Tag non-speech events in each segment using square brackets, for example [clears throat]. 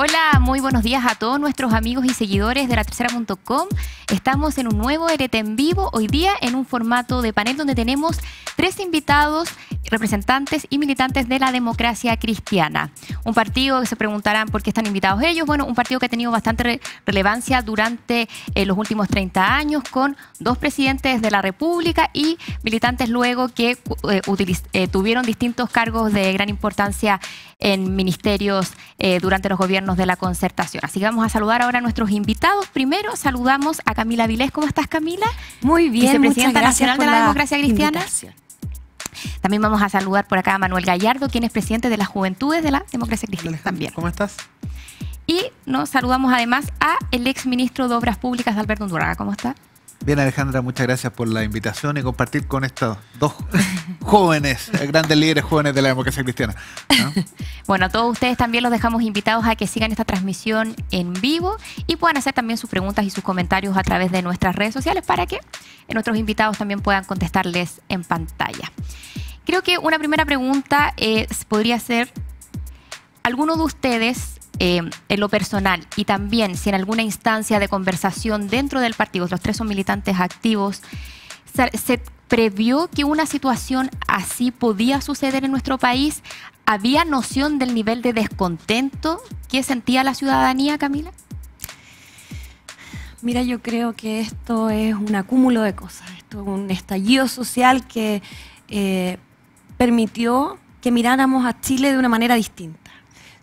Hola, muy buenos días a todos nuestros amigos y seguidores de la tercera.com. Estamos en un nuevo RT en vivo, hoy día en un formato de panel donde tenemos tres invitados representantes y militantes de la democracia cristiana. Un partido que se preguntarán por qué están invitados ellos. Bueno, un partido que ha tenido bastante relevancia durante eh, los últimos 30 años con dos presidentes de la República y militantes luego que eh, eh, tuvieron distintos cargos de gran importancia en ministerios durante los gobiernos de la concertación. Así que vamos a saludar ahora a nuestros invitados. Primero saludamos a Camila Vilés. ¿Cómo estás, Camila? Muy bien, nacional de la, Democracia Cristiana. También vamos a saludar por acá a Manuel Gallardo, quien es presidente de las Juventudes de la Democracia Cristiana. también. ¿Cómo estás? Y nos saludamos además a el exministro de Obras Públicas, Alberto Undurraga. ¿Cómo está? Bien, Alejandra, muchas gracias por la invitación y compartir con estos dos jóvenes, [laughs] grandes líderes jóvenes de la democracia cristiana. [laughs] bueno, a todos ustedes también los dejamos invitados a que sigan esta transmisión en vivo y puedan hacer también sus preguntas y sus comentarios a través de nuestras redes sociales para que nuestros invitados también puedan contestarles en pantalla. Creo que una primera pregunta es eh, podría ser, ¿alguno de ustedes eh, en lo personal y también si en alguna instancia de conversación dentro del partido, los tres son militantes activos, se, previó que una situación así podía suceder en nuestro país? ¿Había noción del nivel de descontento que sentía la ciudadanía, Camila? Mira, yo creo que esto es un acúmulo de cosas, esto es un estallido social que eh, permitió que miráramos a Chile de una manera distinta.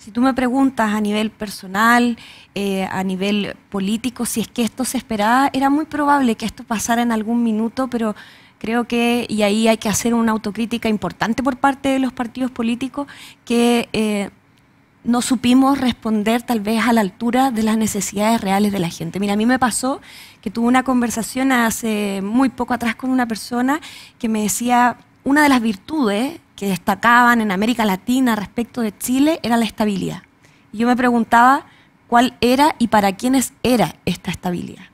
Si tú me preguntas a nivel personal, eh, a nivel político, si es que esto se esperaba, era muy probable que esto pasara en algún minuto, pero creo que, y ahí hay que hacer una autocrítica importante por parte de los partidos políticos, que eh, no supimos responder tal vez a la altura de las necesidades reales de la gente. Mira, a mí me pasó que tuve una conversación hace muy poco atrás con una persona que me decía, una de las virtudes que destacaban en América Latina respecto de Chile era la estabilidad. Y yo me preguntaba cuál era y para quiénes era esta estabilidad.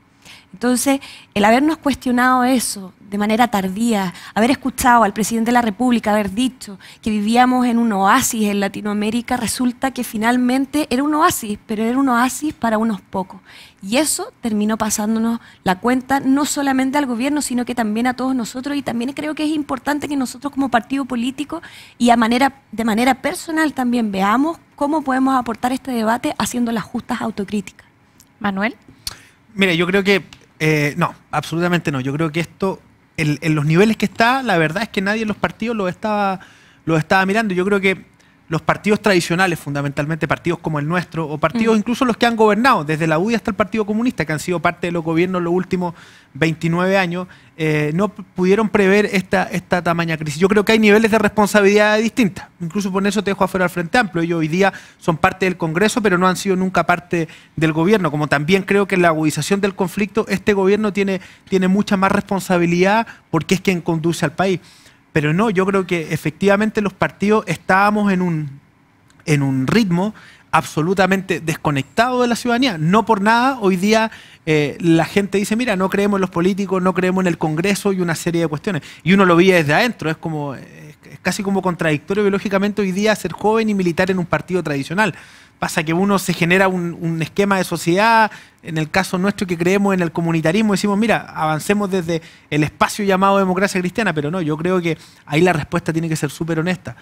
Entonces, el habernos cuestionado eso de manera tardía, haber escuchado al presidente de la República haber dicho que vivíamos en un oasis en Latinoamérica, resulta que finalmente era un oasis, pero era un oasis para unos pocos. Y eso terminó pasándonos la cuenta no solamente al gobierno, sino que también a todos nosotros. Y también creo que es importante que nosotros como partido político y a manera, de manera personal también veamos cómo podemos aportar este debate haciendo las justas autocríticas. Manuel. Mire, yo creo que eh, no, absolutamente no. Yo creo que esto, en, en los niveles que está, la verdad es que nadie en los partidos lo estaba, lo estaba mirando. Yo creo que los partidos tradicionales, fundamentalmente partidos como el nuestro, o partidos incluso los que han gobernado, desde la UDI hasta el Partido Comunista, que han sido parte de los gobiernos los últimos 29 años, eh, no pudieron prever esta, esta tamaña crisis. Yo creo que hay niveles de responsabilidad distintas. Incluso por eso te dejo afuera al Frente Amplio. Ellos hoy día son parte del Congreso, pero no han sido nunca parte del gobierno. Como también creo que en la agudización del conflicto, este gobierno tiene, tiene mucha más responsabilidad porque es quien conduce al país. Pero no, yo creo que efectivamente los partidos estábamos en un, en un ritmo absolutamente desconectado de la ciudadanía. No por nada, hoy día eh, la gente dice, mira, no creemos en los políticos, no creemos en el Congreso y una serie de cuestiones. Y uno lo veía desde adentro, es como es casi como contradictorio biológicamente hoy día ser joven y militar en un partido tradicional. Pasa que uno se genera un, esquema de sociedad, en el caso nuestro que creemos en el comunitarismo, decimos, mira, avancemos desde el espacio llamado democracia cristiana, pero no, yo creo que ahí la respuesta tiene que ser súper honesta.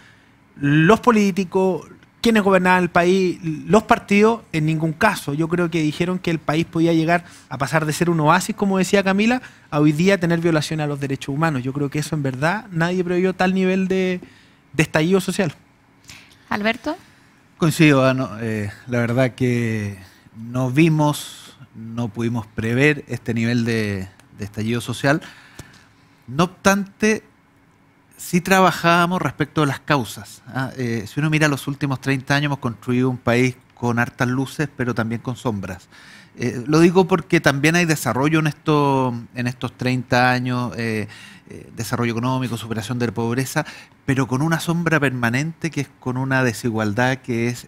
Los políticos, quienes gobernaban el país, los partidos, en ningún caso. Yo creo que dijeron que el país podía llegar a pasar de ser un oasis, como decía Camila, a hoy día tener violación a los derechos humanos. Yo creo que eso en verdad nadie previó tal nivel de, de estallido social. Alberto. Coincido, eh, la verdad que no vimos, no pudimos prever este nivel de, estallido social. No obstante, sí trabajábamos respecto de las causas. ¿ah? Eh, si uno mira los últimos 30 años, hemos construido un país con hartas luces, pero también con sombras. Eh, lo digo porque también hay desarrollo en, esto, en estos 30 años, eh, eh, desarrollo económico, superación de la pobreza, pero con una sombra permanente que es con una desigualdad que es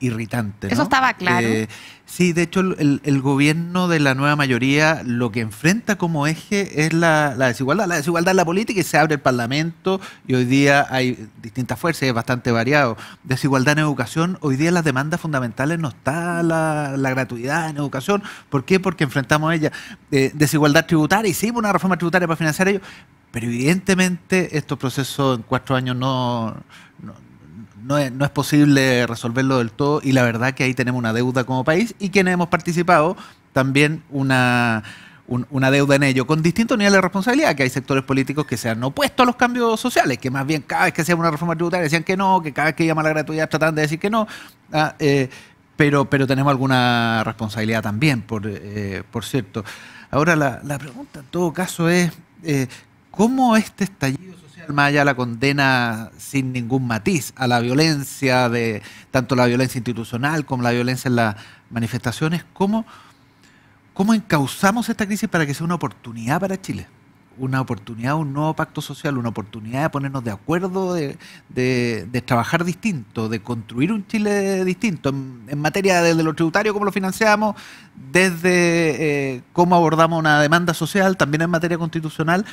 irritante. Eso estaba claro. Eh, sí, de hecho, el, gobierno de la nueva mayoría lo que enfrenta como eje es la, desigualdad. La desigualdad en la política y se abre el Parlamento y hoy día hay distintas fuerzas y es bastante variado. Desigualdad en educación, hoy día las demandas fundamentales no está la, gratuidad en educación. ¿Por qué? Porque enfrentamos a ella. Eh, desigualdad tributaria, hicimos una reforma tributaria para financiar ello, pero evidentemente estos procesos en cuatro años no no es, posible resolverlo del todo y la verdad que ahí tenemos una deuda como país y quienes hemos participado también una, deuda en ello, con distintos niveles de responsabilidad, que hay sectores políticos que se han opuesto a los cambios sociales, que más bien cada vez que hacían una reforma tributaria decían que no, que cada vez que llama la gratuidad tratan de decir que no. Ah, eh, pero, pero tenemos alguna responsabilidad también, por, eh, por cierto. Ahora, la, pregunta en todo caso es, eh, ¿cómo este estallido allá Maya la condena sin ningún matiz a la violencia, de tanto la violencia institucional como la violencia en las manifestaciones. ¿Cómo, cómo encauzamos esta crisis para que sea una oportunidad para Chile? una oportunidad, un nuevo pacto social, una oportunidad de ponernos de acuerdo, de, trabajar distinto, de construir un Chile distinto, en, materia desde lo tributario, cómo lo financiamos, desde eh, cómo abordamos una demanda social, también en materia constitucional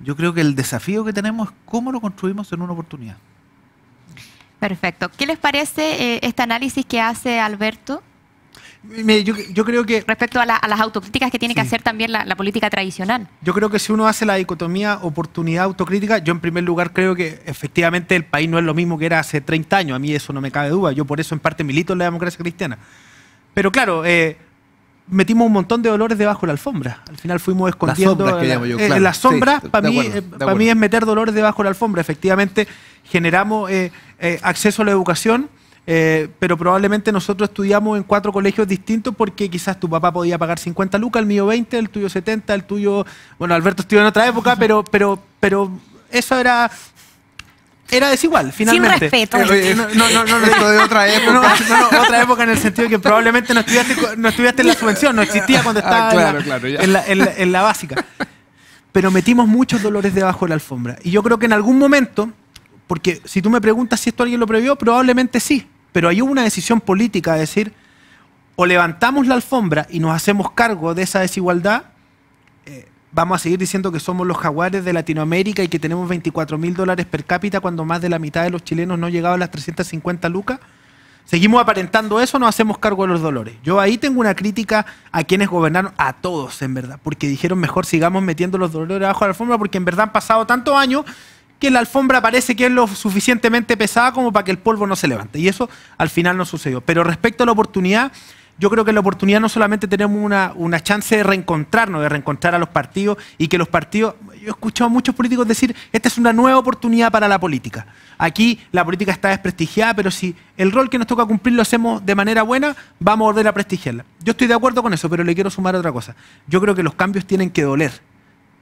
yo creo que el desafío que tenemos es cómo lo construimos en una oportunidad. Perfecto. ¿Qué les parece eh, este análisis que hace Alberto? Yo, creo que... Respecto a, las autocríticas que tiene que hacer también la, política tradicional. Yo creo que si uno hace la dicotomía oportunidad-autocrítica, yo en primer lugar creo que efectivamente el país no es lo mismo que era hace 30 años. A mí eso no me cabe duda. Yo por eso en parte milito en la democracia cristiana. Pero claro, eh, metimos un montón de dolores debajo de la alfombra. Al final fuimos escondiendo. La sombra, yo, eh, claro. para mí, eh, es meter dolores debajo de la alfombra. Efectivamente, generamos eh, acceso a la educación. pero probablemente nosotros estudiamos en cuatro colegios distintos porque quizás tu papá podía pagar 50 lucas, el mío 20, el tuyo 70, el tuyo... Bueno, Alberto estudió en otra época, pero, pero, pero eso era era desigual, finalmente. Sin respeto. Eh, no, no, no, no, de otra [laughs] época. otra época en el sentido de que probablemente no estudiaste, no en la subvención, no existía cuando ah, estaba en, la, básica. Pero metimos muchos dolores debajo de la alfombra. Y yo creo que en algún momento, porque si tú me preguntas si esto alguien lo previó, probablemente sí. Pero ahí hubo una decisión política de decir, o levantamos la alfombra y nos hacemos cargo de esa desigualdad, eh, vamos a seguir diciendo que somos los jaguares de Latinoamérica y que tenemos 24 mil dólares per cápita cuando más de la mitad de los chilenos no llegaban a las 350 lucas. Seguimos aparentando eso, no hacemos cargo de los dolores. Yo ahí tengo una crítica a quienes gobernaron, a todos en verdad, porque dijeron mejor sigamos metiendo los dolores abajo de la alfombra, porque en verdad han pasado tantos años que la alfombra parece que es lo suficientemente pesada como para que el polvo no se levante. Y eso al final no sucedió. Pero respecto a la oportunidad, yo creo que la oportunidad no solamente tenemos una, chance de reencontrarnos, de reencontrar a los partidos y que los partidos, yo he escuchado a muchos políticos decir, esta es una nueva oportunidad para la política. Aquí la política está desprestigiada, pero si el rol que nos toca cumplir lo hacemos de manera buena, vamos a volver a prestigiarla. Yo estoy de acuerdo con eso, pero le quiero sumar otra cosa. Yo creo que los cambios tienen que doler.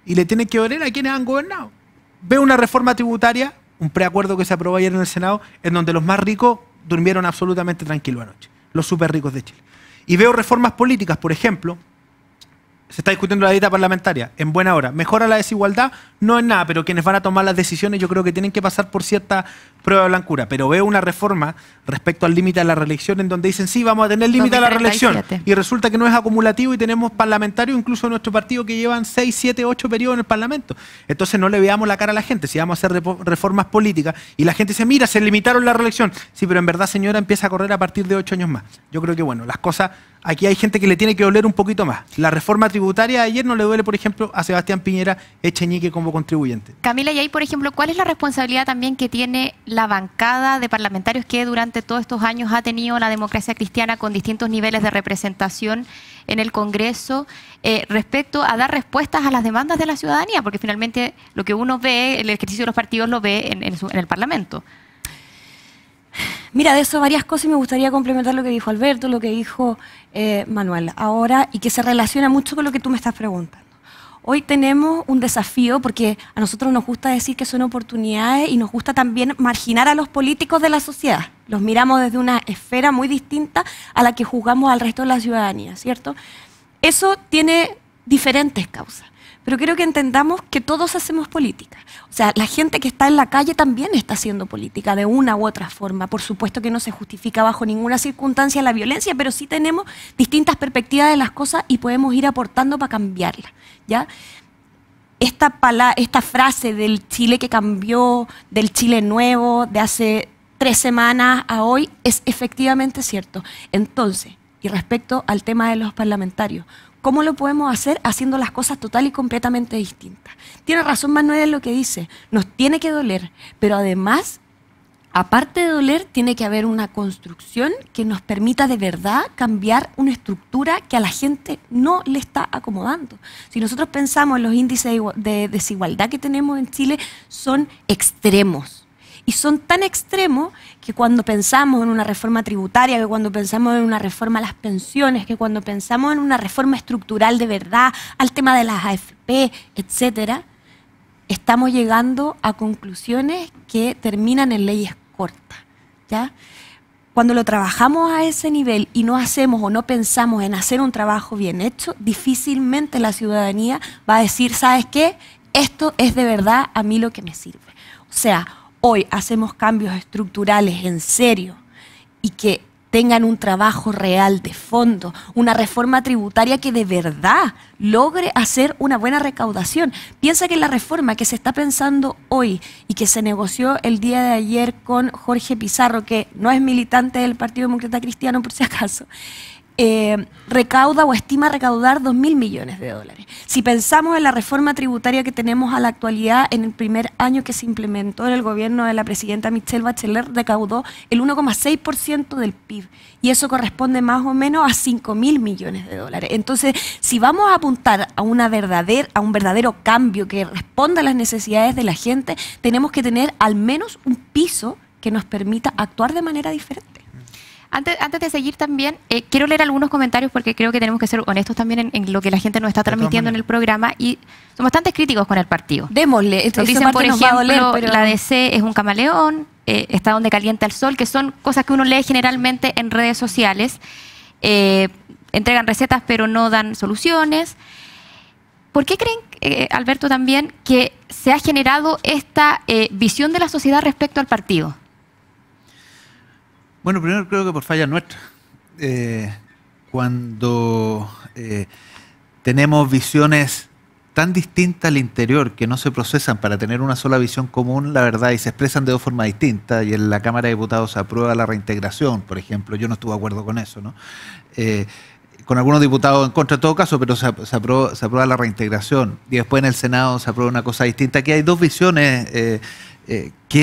Y le tienen que doler a quienes han gobernado. Veo una reforma tributaria, un preacuerdo que se aprobó ayer en el Senado, en donde los más ricos durmieron absolutamente tranquilos anoche, los súper ricos de Chile. Y veo reformas políticas, por ejemplo, se está discutiendo la dieta parlamentaria, en buena hora. Mejora la desigualdad, no es nada, pero quienes van a tomar las decisiones yo creo que tienen que pasar por cierta prueba de blancura, pero veo una reforma respecto al límite a la reelección en donde dicen, sí, vamos a tener límite a la reelección. Y resulta que no es acumulativo y tenemos parlamentarios, incluso nuestro partido, que llevan 6, 7, 8 periodos en el Parlamento. Entonces no le veamos la cara a la gente, si vamos a hacer reformas políticas y la gente dice, mira, se limitaron la reelección. Sí, pero en verdad, señora, empieza a correr a partir de 8 años más. Yo creo que, bueno, las cosas, aquí hay gente que le tiene que doler un poquito más. La reforma tributaria ayer no le duele, por ejemplo, a Sebastián Piñera Echeñique como contribuyente. Camila, y ahí, por ejemplo, ¿cuál es la responsabilidad también que tiene la bancada de parlamentarios que durante todos estos años ha tenido la democracia cristiana con distintos niveles de representación en el Congreso eh, respecto a dar respuestas a las demandas de la ciudadanía, porque finalmente lo que uno ve, el ejercicio de los partidos lo ve en, el Parlamento. Mira, de eso varias cosas y me gustaría complementar lo que dijo Alberto, lo que dijo eh, Manuel ahora y que se relaciona mucho con lo que tú me estás preguntando. Hoy tenemos un desafío porque a nosotros nos gusta decir que son oportunidades y nos gusta también marginar a los políticos de la sociedad. Los miramos desde una esfera muy distinta a la que juzgamos al resto de la ciudadanía, ¿cierto? Eso tiene diferentes causas pero creo que entendamos que todos hacemos política. O sea, la gente que está en la calle también está haciendo política de una u otra forma. Por supuesto que no se justifica bajo ninguna circunstancia la violencia, pero sí tenemos distintas perspectivas de las cosas y podemos ir aportando para cambiarla, ¿ya? Esta, esta frase del Chile que cambió, del Chile nuevo, de hace tres semanas a hoy, es efectivamente cierto. Entonces, y respecto al tema de los parlamentarios, ¿Cómo lo podemos hacer haciendo las cosas total y completamente distintas? Tiene razón Manuel en lo que dice, nos tiene que doler, pero además, aparte de doler, tiene que haber una construcción que nos permita de verdad cambiar una estructura que a la gente no le está acomodando. Si nosotros pensamos en los índices de desigualdad que tenemos en Chile, son extremos y son tan extremos que cuando pensamos en una reforma tributaria, que cuando pensamos en una reforma a las pensiones, que cuando pensamos en una reforma estructural de verdad al tema de las AFP, etcétera, estamos llegando a conclusiones que terminan en leyes cortas, ¿ya? Cuando lo trabajamos a ese nivel y no hacemos o no pensamos en hacer un trabajo bien hecho, difícilmente la ciudadanía va a decir, ¿sabes qué? Esto es de verdad a mí lo que me sirve. O sea, hoy hacemos cambios estructurales en serio y que tengan un trabajo real de fondo, una reforma tributaria que de verdad logre hacer una buena recaudación. Piensa que la reforma que se está pensando hoy y que se negoció el día de ayer con Jorge Pizarro, que no es militante del Partido Demócrata Cristiano por si acaso, eh, recauda o estima recaudar 2 mil millones de dólares. Si pensamos en la reforma tributaria que tenemos a la actualidad, en el primer año que se implementó en el gobierno de la presidenta Michelle Bachelet, recaudó el 1,6% del PIB y eso corresponde más o menos a 5.000 mil millones de dólares. Entonces, si vamos a apuntar a, una a un verdadero cambio que responda a las necesidades de la gente, tenemos que tener al menos un piso que nos permita actuar de manera diferente. Antes, de seguir también, eh, quiero leer algunos comentarios porque creo que tenemos que ser honestos también en, lo que la gente nos está transmitiendo en el programa y son bastante críticos con el partido. Démosle. dicen, por ejemplo, la DC es un camaleón, eh, está donde calienta el sol, que son cosas que uno lee generalmente en redes sociales. Eh, entregan recetas pero no dan soluciones. ¿Por qué creen, Alberto, también que se ha generado esta visión de la sociedad respecto al partido? Bueno, primero creo que por falla nuestra. Eh, cuando eh, tenemos visiones tan distintas al interior que no se procesan para tener una sola visión común, la verdad, y se expresan de dos formas distintas, y en la Cámara de Diputados se aprueba la reintegración, por ejemplo, yo no estuve de acuerdo con eso, ¿no? Eh, con algunos diputados en contra en todo caso, pero se, aprueba, la reintegración, y después en el Senado se aprueba una cosa distinta, que hay dos visiones que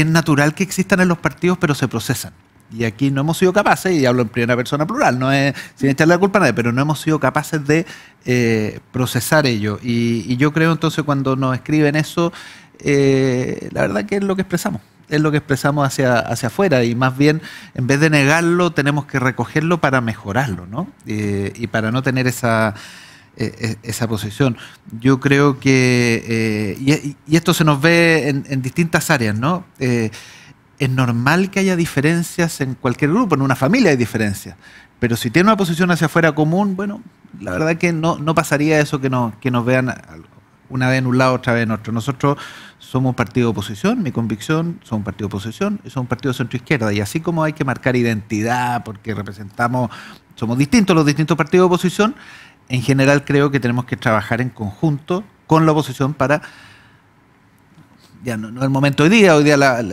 es natural que existan en los partidos, pero se procesan. Y aquí no hemos sido capaces, y hablo en primera persona plural, no es sin echarle la culpa a nadie, pero no hemos sido capaces de eh, procesar ello. Y, yo creo entonces cuando nos escriben eso, eh, la verdad que es lo que expresamos es lo que expresamos hacia, hacia afuera y más bien en vez de negarlo tenemos que recogerlo para mejorarlo ¿no? Eh, y para no tener esa, e, e, esa posición. Yo creo que, y, esto se nos ve en, en distintas áreas, ¿no? es normal que haya diferencias en cualquier grupo, en una familia hay diferencias, pero si tiene una posición hacia afuera común, bueno, la verdad que no, pasaría eso que, no, nos vean una vez en un lado, otra vez en otro. Nosotros somos partido de oposición, mi convicción, somos partido de oposición y somos partido centro-izquierda. Y así como hay que marcar identidad porque representamos, somos distintos los distintos partidos de oposición, en general creo que tenemos que trabajar en conjunto con la oposición para ya no, es el momento hoy día, hoy día la,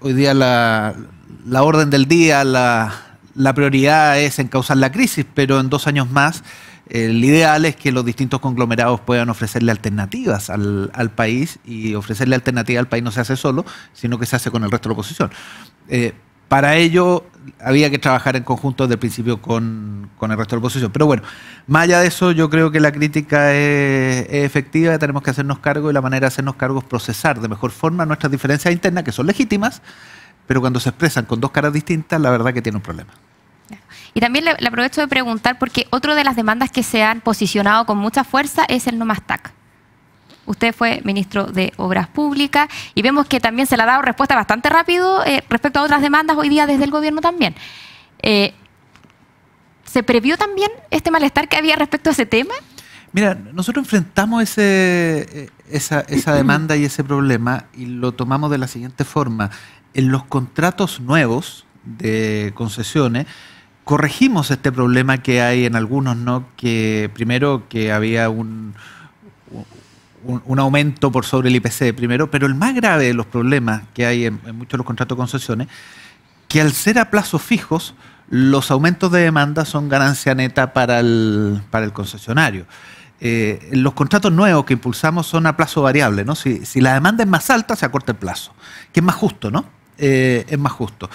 hoy día la, la, orden del día, la, prioridad es encauzar la crisis, pero en dos años más el ideal es que los distintos conglomerados puedan ofrecerle alternativas al, al, país y ofrecerle alternativas al país no se hace solo, sino que se hace con el resto de la oposición. Eh, para ello había que trabajar en conjunto desde el principio con, el resto de la Pero bueno, más allá de eso, yo creo que la crítica es, efectiva, tenemos que hacernos cargo y la manera de hacernos cargo es procesar de mejor forma nuestras diferencias internas, que son legítimas, pero cuando se expresan con dos caras distintas, la verdad que tiene un problema. Y también le, aprovecho de preguntar, porque otra de las demandas que se han posicionado con mucha fuerza es el no más TAC. Usted fue ministro de Obras Públicas y vemos que también se le ha dado respuesta bastante rápido eh, respecto a otras demandas hoy día desde el gobierno también. Eh, ¿Se previó también este malestar que había respecto a ese tema? Mira, nosotros enfrentamos ese, eh, esa, esa [clears throat] demanda y ese problema y lo tomamos de la siguiente forma. En los contratos nuevos de concesiones, corregimos este problema que hay en algunos, ¿no? Que primero que había un, un, aumento por sobre el IPC primero, pero el más grave de los problemas que hay en, muchos de los contratos de concesiones, que al ser a plazos fijos, los aumentos de demanda son ganancia neta para el, concesionario. Eh, los contratos nuevos que impulsamos son a plazo variable, ¿no? Si, la demanda es más alta, se acorta el plazo, que es más justo, ¿no? Eh, es más justo.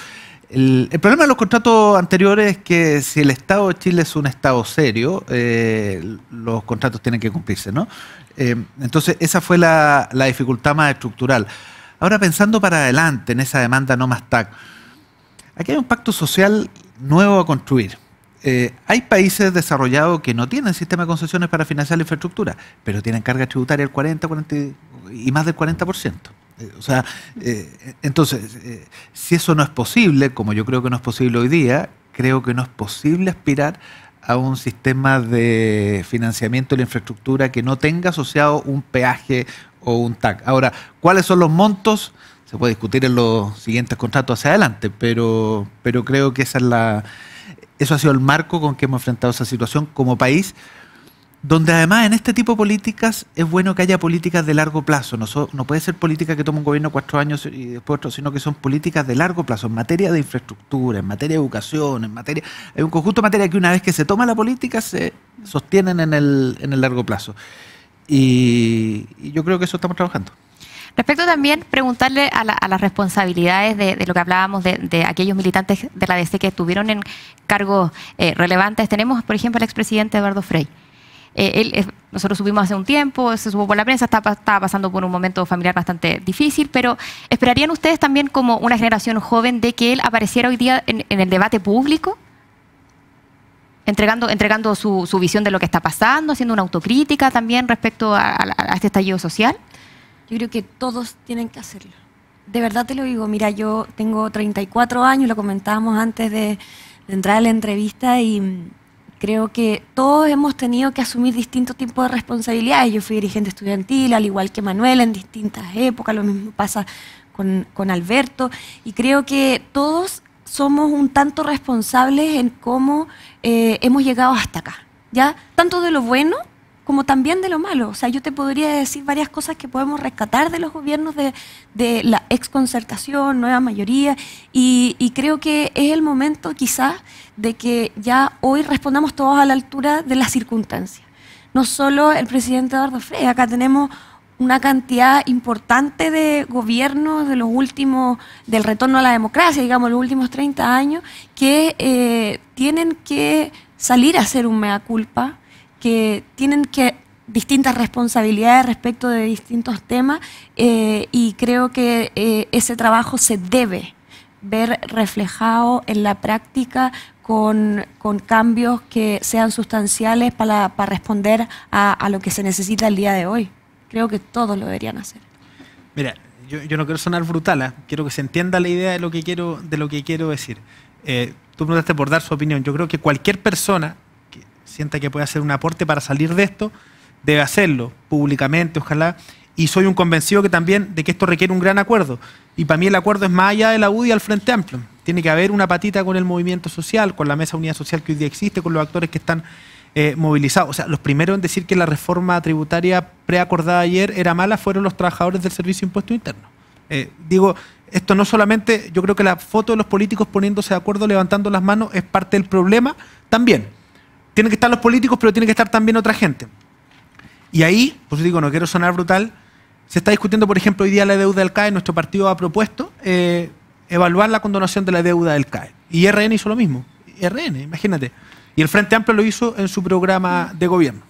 El, problema de los contratos anteriores es que si el Estado de Chile es un Estado serio, eh, los contratos tienen que cumplirse, ¿no? Eh, entonces, esa fue la, dificultad más estructural. Ahora, pensando para adelante en esa demanda no más TAC, aquí hay un pacto social nuevo a construir. Eh, hay países desarrollados que no tienen sistema de concesiones para financiar la infraestructura, pero tienen carga tributaria del 40, 40 y más del 40%. Eh, o sea, eh, entonces, eh, si eso no es posible, como yo creo que no es posible hoy día, creo que no es posible aspirar a un sistema de financiamiento de la infraestructura que no tenga asociado un peaje o un TAC. Ahora, ¿cuáles son los montos? Se puede discutir en los siguientes contratos hacia adelante, pero, pero creo que esa es la, eso ha sido el marco con que hemos enfrentado esa situación como país donde además en este tipo de políticas es bueno que haya políticas de largo plazo. No, puede ser política que toma un gobierno cuatro años y después otro, sino que son políticas de largo plazo en materia de infraestructura, en materia de educación, en materia. Hay un conjunto de materias que una vez que se toma la política se sostienen en el, en el largo plazo. Y, yo creo que eso estamos trabajando. Respecto también, preguntarle a, la, a las responsabilidades de, lo que hablábamos de, aquellos militantes de la DC que estuvieron en cargos eh, relevantes. Tenemos, por ejemplo, al expresidente Eduardo Frey. Eh, él, nosotros subimos hace un tiempo, se subió por la prensa, estaba, pasando por un momento familiar bastante difícil, pero ¿esperarían ustedes también como una generación joven de que él apareciera hoy día en, el debate público? Entregando, entregando su, visión de lo que está pasando, haciendo una autocrítica también respecto a, este estallido social. Yo creo que todos tienen que hacerlo. De verdad te lo digo, mira, yo tengo 34 años, lo comentábamos antes de entrar a la entrevista y Creo que todos hemos tenido que asumir distintos tipos de responsabilidades. Yo fui dirigente estudiantil, al igual que Manuel en distintas épocas, lo mismo pasa con, con Alberto, y creo que todos somos un tanto responsables en cómo eh, hemos llegado hasta acá, ¿ya? Tanto de lo bueno como también de lo malo. O sea, yo te podría decir varias cosas que podemos rescatar de los gobiernos de, la exconcertación, nueva mayoría, y, creo que es el momento quizás de que ya hoy respondamos todos a la altura de las circunstancias. No solo el presidente Eduardo Frey, acá tenemos una cantidad importante de gobiernos de los últimos, del retorno a la democracia, digamos, los últimos 30 años, que eh, tienen que salir a hacer un mea culpa, que tienen que distintas responsabilidades respecto de distintos temas eh, y creo que eh, ese trabajo se debe ver reflejado en la práctica con, cambios que sean sustanciales para, responder a, lo que se necesita el día de hoy. Creo que todos lo deberían hacer. Mira, yo, no quiero sonar brutal, ¿ah? quiero que se entienda la idea de lo que quiero, de lo que quiero decir. Eh, tú preguntaste por dar su opinión. Yo creo que cualquier persona sienta que puede hacer un aporte para salir de esto, debe hacerlo públicamente, ojalá. Y soy un convencido que también de que esto requiere un gran acuerdo. Y para mí el acuerdo es más allá de la UDI al Frente Amplio. Tiene que haber una patita con el movimiento social, con la mesa unidad social que hoy día existe, con los actores que están eh, movilizados. O sea, los primeros en decir que la reforma tributaria preacordada ayer era mala fueron los trabajadores del Servicio Impuesto Interno. Eh, digo, esto no solamente, yo creo que la foto de los políticos poniéndose de acuerdo, levantando las manos, es parte del problema también tienen que estar los políticos, pero tiene que estar también otra gente. Y ahí, pues digo, no quiero sonar brutal, se está discutiendo, por ejemplo, hoy día la deuda del CAE, nuestro partido ha propuesto eh, evaluar la condonación de la deuda del CAE. Y RN hizo lo mismo, RN, imagínate. Y el Frente Amplio lo hizo en su programa de gobierno.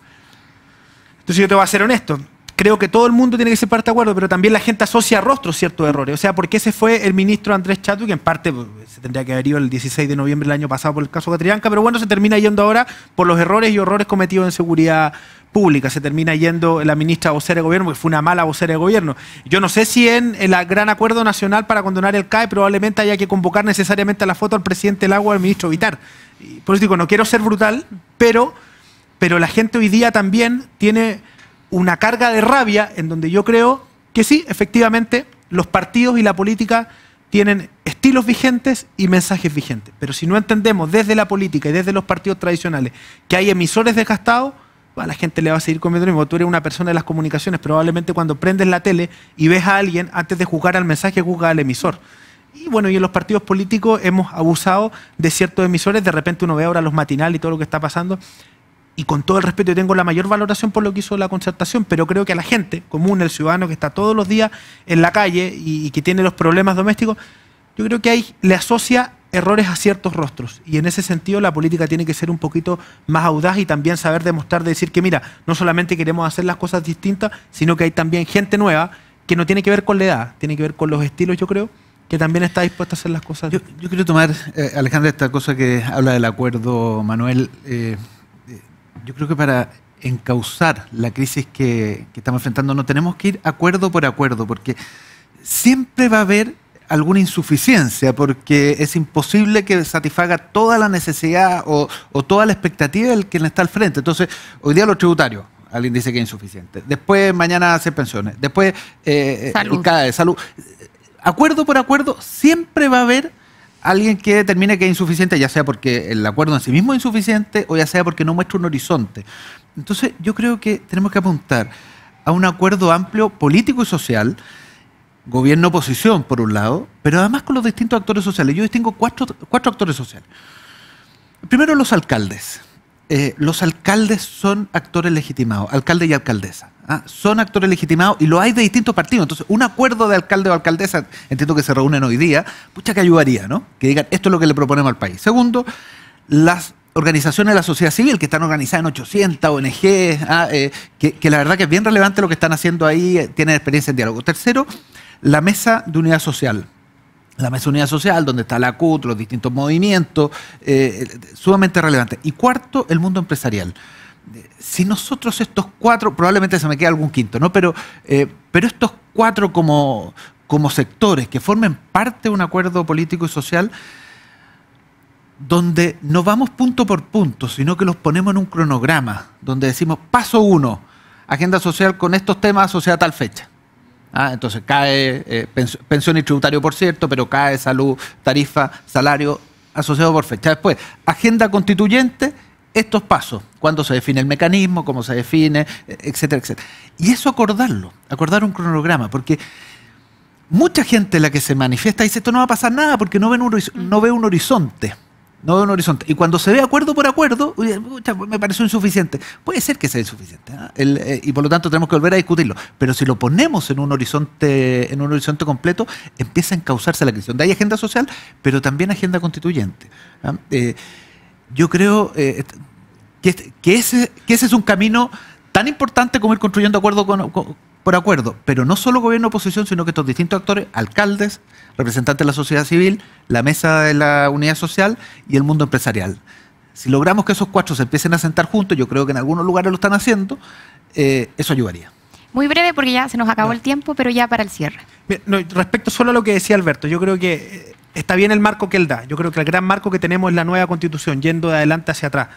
Entonces yo te voy a ser honesto, creo que todo el mundo tiene que ser parte de acuerdo, pero también la gente asocia rostro, ciertos errores. O sea, ¿por qué se fue el ministro Andrés Chatu, que en parte pues, se tendría que haber ido el 16 de noviembre del año pasado por el caso Catrianca, pero bueno, se termina yendo ahora por los errores y horrores cometidos en seguridad pública. Se termina yendo la ministra vocera de gobierno, que fue una mala vocera de gobierno. Yo no sé si en el gran acuerdo nacional para condonar el CAE probablemente haya que convocar necesariamente a la foto al presidente del agua, al ministro Vitar. Por eso digo, no quiero ser brutal, pero, pero la gente hoy día también tiene una carga de rabia en donde yo creo que sí, efectivamente, los partidos y la política tienen estilos vigentes y mensajes vigentes. Pero si no entendemos desde la política y desde los partidos tradicionales que hay emisores desgastados, a la gente le va a seguir comiendo mismo. Tú eres una persona de las comunicaciones, probablemente cuando prendes la tele y ves a alguien, antes de juzgar al mensaje, juzga al emisor. Y bueno, y en los partidos políticos hemos abusado de ciertos emisores. De repente uno ve ahora los matinales y todo lo que está pasando y con todo el respeto, yo tengo la mayor valoración por lo que hizo la concertación, pero creo que a la gente común, el ciudadano que está todos los días en la calle y, que tiene los problemas domésticos, yo creo que ahí le asocia errores a ciertos rostros. Y en ese sentido la política tiene que ser un poquito más audaz y también saber demostrar, decir que mira, no solamente queremos hacer las cosas distintas, sino que hay también gente nueva que no tiene que ver con la edad, tiene que ver con los estilos, yo creo, que también está dispuesta a hacer las cosas. Yo, quiero tomar, eh, Alejandra, esta cosa que habla del acuerdo, Manuel. Eh, yo creo que para encauzar la crisis que, estamos enfrentando no tenemos que ir acuerdo por acuerdo, porque siempre va a haber alguna insuficiencia, porque es imposible que satisfaga toda la necesidad o, o, toda la expectativa del que le está al frente. Entonces, hoy día los tributarios, alguien dice que es insuficiente. Después, mañana hacer pensiones. Después, eh, eh salud. cada salud. Acuerdo por acuerdo, siempre va a haber alguien que determine que es insuficiente, ya sea porque el acuerdo en sí mismo es insuficiente o ya sea porque no muestra un horizonte. Entonces yo creo que tenemos que apuntar a un acuerdo amplio político y social, gobierno-oposición por un lado, pero además con los distintos actores sociales. Yo distingo cuatro, cuatro actores sociales. Primero los alcaldes. Eh, los alcaldes son actores legitimados, alcaldes y alcaldesa. ¿ah? son actores legitimados y lo hay de distintos partidos. Entonces, un acuerdo de alcalde o alcaldesa, entiendo que se reúnen hoy día, pucha que ayudaría, ¿no? Que digan, esto es lo que le proponemos al país. Segundo, las organizaciones de la sociedad civil que están organizadas en 800 ONG, ¿ah? eh, que, la verdad que es bien relevante lo que están haciendo ahí, eh, tienen experiencia en diálogo. Tercero, la mesa de unidad social. La mesa de unidad social, donde está la CUT, los distintos movimientos, eh, sumamente relevante. Y cuarto, el mundo empresarial si nosotros estos cuatro, probablemente se me quede algún quinto, ¿no? Pero, eh, pero estos cuatro como, sectores que formen parte de un acuerdo político y social, donde no vamos punto por punto, sino que los ponemos en un cronograma, donde decimos paso uno, agenda social con estos temas asociada a tal fecha. Ah, entonces cae eh, pensión y tributario, por cierto, pero cae salud, tarifa, salario asociado por fecha. Después, agenda constituyente estos pasos, cuándo se define el mecanismo, cómo se define, etcétera, etcétera. Y eso acordarlo, acordar un cronograma, porque mucha gente la que se manifiesta dice esto no va a pasar nada porque no ve un, no un horizonte. No un horizonte. Y cuando se ve acuerdo por acuerdo, me parece insuficiente. Puede ser que sea insuficiente. ¿ah? Eh, y por lo tanto tenemos que volver a discutirlo. Pero si lo ponemos en un horizonte, en un horizonte completo, empieza a causarse la crisis. De agenda social, pero también agenda constituyente. ¿ah? Eh, yo creo eh, este, que, ese, es un camino tan importante como ir construyendo acuerdo con, por acuerdo, pero no solo gobierno-oposición, sino que estos distintos actores, alcaldes, representantes de la sociedad civil, la mesa de la unidad social y el mundo empresarial. Si logramos que esos cuatro se empiecen a sentar juntos, yo creo que en algunos lugares lo están haciendo, eh, eso ayudaría. Muy breve porque ya se nos acabó el tiempo, pero ya para el cierre. respecto solo a lo que decía Alberto, yo creo que eh, está bien el marco que él da. Yo creo que el gran marco que tenemos es la nueva constitución, yendo de adelante hacia atrás.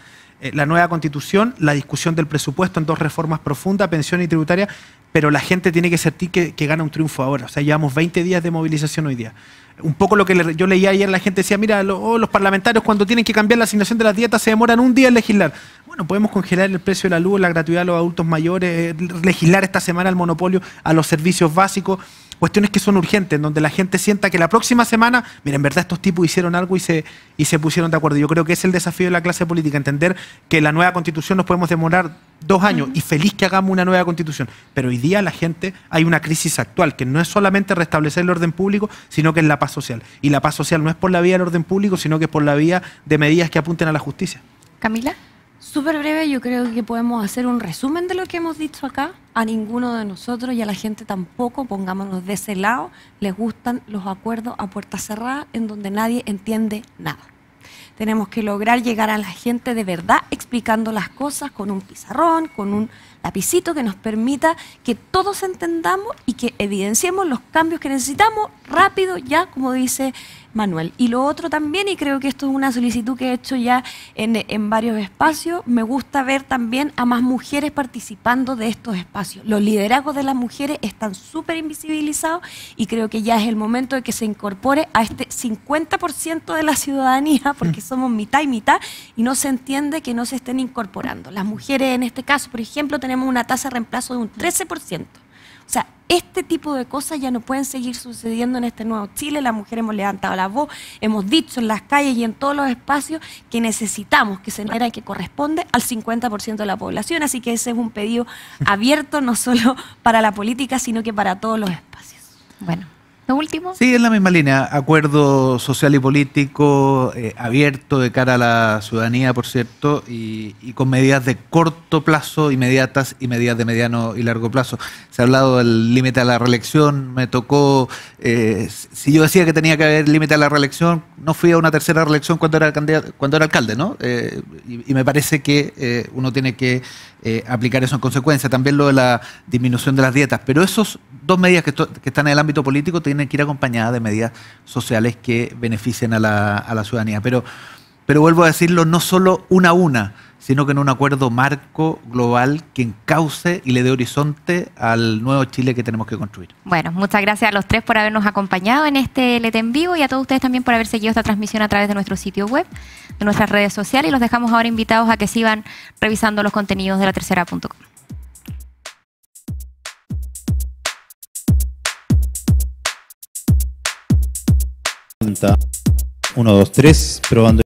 Eh, la nueva constitución, la discusión del presupuesto en dos reformas profundas, pensión y tributaria, pero la gente tiene que sentir que, gana un triunfo ahora. O sea, llevamos 20 días de movilización hoy día. Un poco lo que yo leía ayer, la gente decía, mira, oh, los parlamentarios cuando tienen que cambiar la asignación de las dietas se demoran un día en legislar. Bueno, podemos congelar el precio de la luz, la gratuidad a los adultos mayores, eh, legislar esta semana el monopolio a los servicios básicos cuestiones que son urgentes, en donde la gente sienta que la próxima semana, mira, en verdad estos tipos hicieron algo y se, y se pusieron de acuerdo. Yo creo que es el desafío de la clase política, entender que la nueva constitución nos podemos demorar dos años y feliz que hagamos una nueva constitución. Pero hoy día la gente, hay una crisis actual, que no es solamente restablecer el orden público, sino que es la paz social. Y la paz social no es por la vía del orden público, sino que es por la vía de medidas que apunten a la justicia. Camila. Súper breve, yo creo que podemos hacer un resumen de lo que hemos dicho acá. A ninguno de nosotros y a la gente tampoco, pongámonos de ese lado, les gustan los acuerdos a puerta cerrada en donde nadie entiende nada. Tenemos que lograr llegar a la gente de verdad explicando las cosas con un pizarrón, con un lapicito que nos permita que todos entendamos y que evidenciemos los cambios que necesitamos rápido, ya como dice Manuel. Y lo otro también, y creo que esto es una solicitud que he hecho ya en, varios espacios, me gusta ver también a más mujeres participando de estos espacios. Los liderazgos de las mujeres están súper invisibilizados y creo que ya es el momento de que se incorpore a este 50% de la ciudadanía, [laughs] porque mm. somos mitad y mitad, y no se entiende que no se estén incorporando. Las mujeres en este caso, por ejemplo, tenemos una tasa de reemplazo de un 13%. O sea, este tipo de cosas ya no pueden seguir sucediendo en este nuevo Chile. Las mujeres hemos levantado la voz, hemos dicho en las calles y en todos los espacios que necesitamos que se y que corresponde al 50% de la población. Así que ese es un pedido abierto no solo para la política, sino que para todos los espacios. Bueno, último? Sí, en la misma línea. Acuerdo social y político eh, abierto de cara a la ciudadanía, por cierto, y, con medidas de corto plazo, inmediatas y medidas de mediano y largo plazo. Se ha hablado del límite a la reelección, me tocó, eh, si yo decía que tenía que haber límite a la reelección, no fui a una tercera reelección cuando era, cuando era alcalde, ¿no? Eh, y, y, me parece que uno tiene que aplicar eso en consecuencia. También lo de la disminución de las dietas, pero esos dos medidas que, están en el ámbito político tienen que ir acompañadas de medidas sociales que beneficien a la, a la ciudadanía. Pero, pero vuelvo a decirlo, no solo una a una, sino que en un acuerdo marco global que encauce y le dé horizonte al nuevo Chile que tenemos que construir. Bueno, muchas gracias a los tres por habernos acompañado en este Leten en vivo y a todos ustedes también por haber seguido esta transmisión a través de nuestro sitio web, de nuestras redes sociales y los dejamos ahora invitados a que sigan revisando los contenidos de la tercera.com. 1, 2, 3, probando.